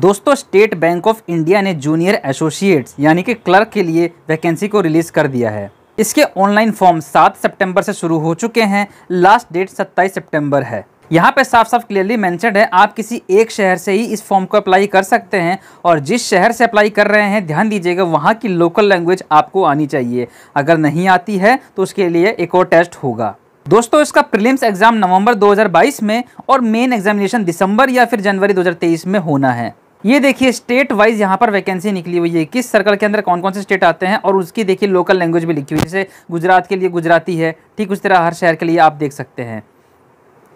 दोस्तों State Bank of India ने junior associates यानी कि क्लर्क के लिए वैकेंसी को रिलीज़ कर दिया है इसके ऑनलाइन फॉर्म 7 सितंबर से शुरू हो चुके हैं लास्ट डेट 27 सितंबर है यहाँ पे साफ साफ क्लियरली मैंशनड है आप किसी एक शहर से ही इस फॉर्म को अप्लाई कर सकते हैं और जिस शहर से अप्लाई कर रहे हैं ध्यान दीजिएगा वहाँ की लोकल लैंग्वेज आपको आनी चाहिए अगर नहीं आती है तो उसके लिए एक और टेस्ट होगा दोस्तों इसका प्रीलिम्स एग्जाम नवंबर 2022 में और मेन एग्जामिनेशन दिसंबर या फिर जनवरी 2023 में होना है ये देखिए स्टेट वाइज यहाँ पर वैकेंसी निकली हुई है किस सर्कल के अंदर कौन कौन से स्टेट आते हैं और उसकी देखिए लोकल लैंग्वेज भी लिखी हुई है जैसे गुजरात के लिए गुजराती है ठीक उस तरह हर शहर के लिए आप देख सकते हैं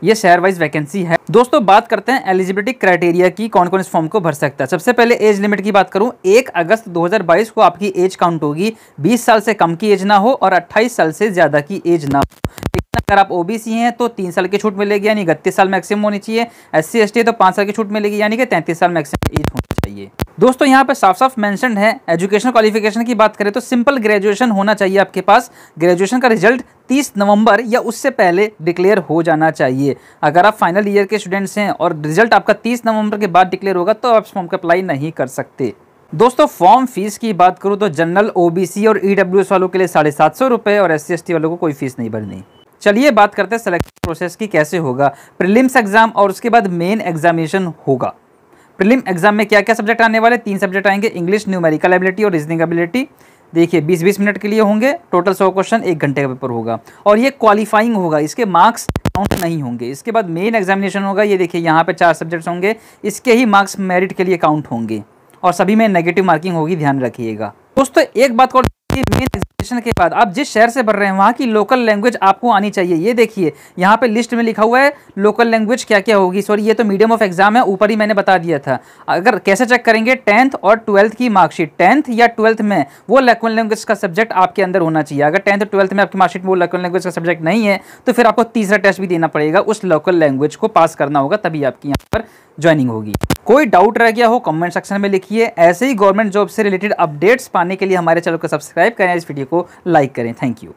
ये शहर वाइज वैकेंसी है दोस्तों बात करते हैं एलिजिबिलिटी क्राइटेरिया की कौन कौन इस फॉर्म को भर सकता है सबसे पहले एज लिमिट की बात करूं एक अगस्त 2022 को आपकी एज काउंट होगी 20 साल से कम की एज ना हो और 28 साल से ज़्यादा की एज ना हो अगर आप ओबीसी हैं तो तीन साल की छूट मिलेगी यानी इकतीस साल मैक्सिमम होनी चाहिए एस सी एस टी तो पाँच साल की छूट मिलेगी यानी कि तैंतीस साल मैक्सिमम एज होनी चाहिए दोस्तों यहाँ पर साफ साफ मैंशन है एजुकेशन क्वालिफिकेशन की बात करें तो सिंपल ग्रेजुएशन होना चाहिए आपके पास ग्रेजुएशन का रिजल्ट 30 नवंबर या उससे पहले डिक्लेयर हो जाना चाहिए अगर आप फाइनल ईयर के स्टूडेंट्स हैं और रिजल्ट आपका 30 नवंबर के बाद डिक्लेयर होगा तो आप फॉर्म का अप्लाई नहीं कर सकते दोस्तों फॉर्म फीस की बात करूँ तो जनरल ओ और ई e वालों के लिए साढ़े और एस सी वालों को कोई फीस नहीं भरनी चलिए बात करते हैं सिलेक्शन प्रोसेस की कैसे होगा प्रिलिम्स एग्जाम और उसके बाद मेन एग्जामिनेशन होगा प्रिलिम एग्जाम में क्या क्या सब्जेक्ट आने वाले तीन सब्जेक्ट आएंगे इंग्लिश न्यूमेरिकल एबिलिटी और रीजनिंग एबिलिटी देखिए 20-20 मिनट के लिए होंगे टोटल सौ क्वेश्चन एक घंटे का पेपर होगा और ये क्वालिफाइंग होगा इसके मार्क्स काउंट नहीं होंगे इसके बाद मेन एग्जामिनेशन होगा ये देखिए यहाँ पे चार सब्जेक्ट्स होंगे इसके ही मार्क्स मेरिट के लिए काउंट होंगे और सभी में नेगेटिव मार्किंग होगी ध्यान रखिएगा दोस्तों एक बात और मेन ग्रेजुएशन के बाद आप जिस शहर से भर रहे हैं वहाँ की लोकल लैंग्वेज आपको आनी चाहिए ये देखिए यहाँ पे लिस्ट में लिखा हुआ है लोकल लैंग्वेज क्या क्या होगी सॉरी ये तो मीडियम ऑफ एग्जाम है ऊपर ही मैंने बता दिया था अगर कैसे चेक करेंगे टेंथ और ट्वेल्थ की मार्कशीट टेंथ या ट्वेल्थ में वो लोकल लैंग्वेज का सब्जेक्ट आपके अंदर होना चाहिए अगर टेंथ और ट्वेल्थ में आपकी मार्कशीट में वो लोकल लैंग्वेज का सब्जेक्ट नहीं है तो फिर आपको तीसरा टेस्ट भी देना पड़ेगा उस लोकल लैंग्वेज को पास करना होगा तभी आपकी यहाँ पर ज्वाइनिंग होगी कोई डाउट रह गया हो कमेंट सेक्शन में लिखिए ऐसे ही गवर्नमेंट जॉब से रिलेटेड अपडेट्स पाने के लिए हमारे चैनल को सब्सक्राइब करें इस वीडियो को लाइक करें थैंक यू